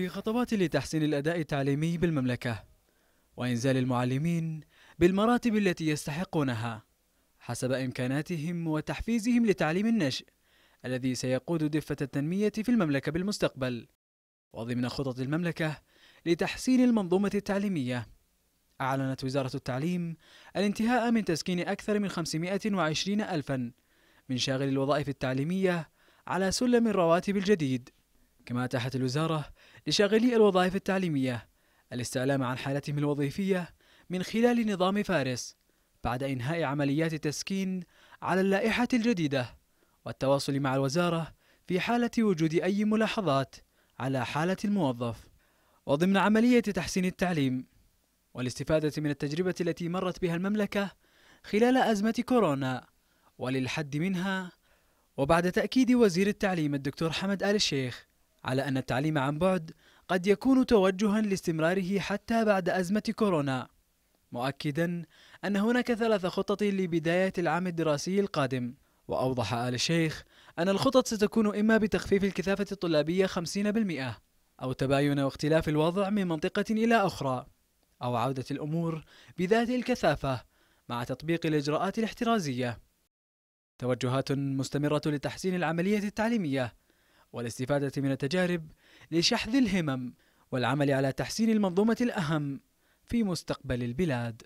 في خطوات لتحسين الأداء التعليمي بالمملكة وإنزال المعلمين بالمراتب التي يستحقونها حسب إمكاناتهم وتحفيزهم لتعليم النشء الذي سيقود دفة التنمية في المملكة بالمستقبل وضمن خطط المملكة لتحسين المنظومة التعليمية أعلنت وزارة التعليم الانتهاء من تسكين أكثر من 520 ألفا من شاغل الوظائف التعليمية على سلم الرواتب الجديد كما أتاحت الوزارة لشاغلي الوظائف التعليمية الاستعلام عن حالتهم الوظيفية من خلال نظام فارس بعد إنهاء عمليات التسكين على اللائحة الجديدة والتواصل مع الوزارة في حالة وجود أي ملاحظات على حالة الموظف وضمن عملية تحسين التعليم والاستفادة من التجربة التي مرت بها المملكة خلال أزمة كورونا وللحد منها وبعد تأكيد وزير التعليم الدكتور حمد آل الشيخ على أن التعليم عن بعد قد يكون توجها لاستمراره حتى بعد أزمة كورونا مؤكدا أن هناك ثلاث خطط لبداية العام الدراسي القادم وأوضح آل الشيخ أن الخطط ستكون إما بتخفيف الكثافة الطلابية 50% أو تباين واختلاف الوضع من منطقة إلى أخرى أو عودة الأمور بذات الكثافة مع تطبيق الإجراءات الاحترازية توجهات مستمرة لتحسين العملية التعليمية والاستفادة من التجارب لشحذ الهمم والعمل على تحسين المنظومة الأهم في مستقبل البلاد